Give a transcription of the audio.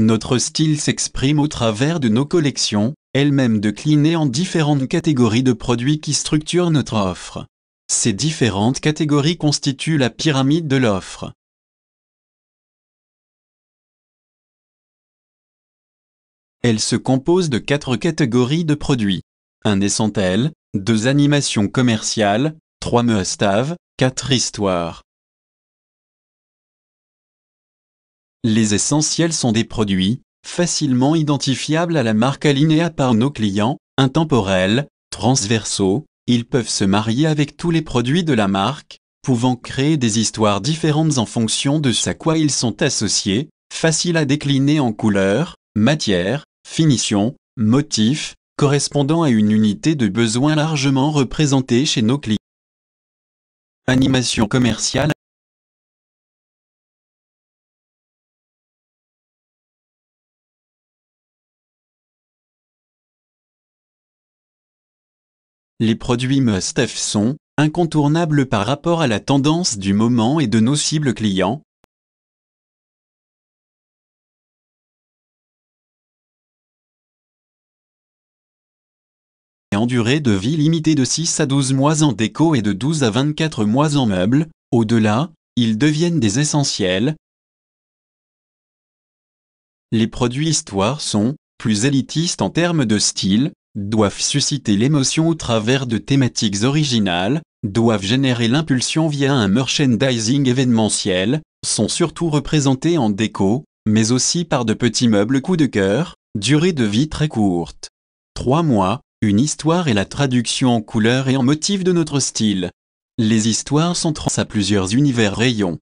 Notre style s'exprime au travers de nos collections, elles-mêmes déclinées en différentes catégories de produits qui structurent notre offre. Ces différentes catégories constituent la pyramide de l'offre. Elle se compose de quatre catégories de produits. Un essentiel, deux animations commerciales, trois meustaves, quatre histoires. Les essentiels sont des produits, facilement identifiables à la marque Alinea par nos clients, intemporels, transversaux, ils peuvent se marier avec tous les produits de la marque, pouvant créer des histoires différentes en fonction de ce à quoi ils sont associés, faciles à décliner en couleur, matière, finition, motif, correspondant à une unité de besoin largement représentée chez nos clients. Animation commerciale les produits must sont incontournables par rapport à la tendance du moment et de nos cibles clients. et en durée de vie limitée de 6 à 12 mois en déco et de 12 à 24 mois en meubles, au-delà, ils deviennent des essentiels. Les produits histoire sont plus élitistes en termes de style, doivent susciter l'émotion au travers de thématiques originales, doivent générer l'impulsion via un merchandising événementiel, sont surtout représentés en déco, mais aussi par de petits meubles coup de cœur, durée de vie très courte. 3 mois, une histoire et la traduction en couleur et en motifs de notre style. Les histoires sont trans à plusieurs univers rayons.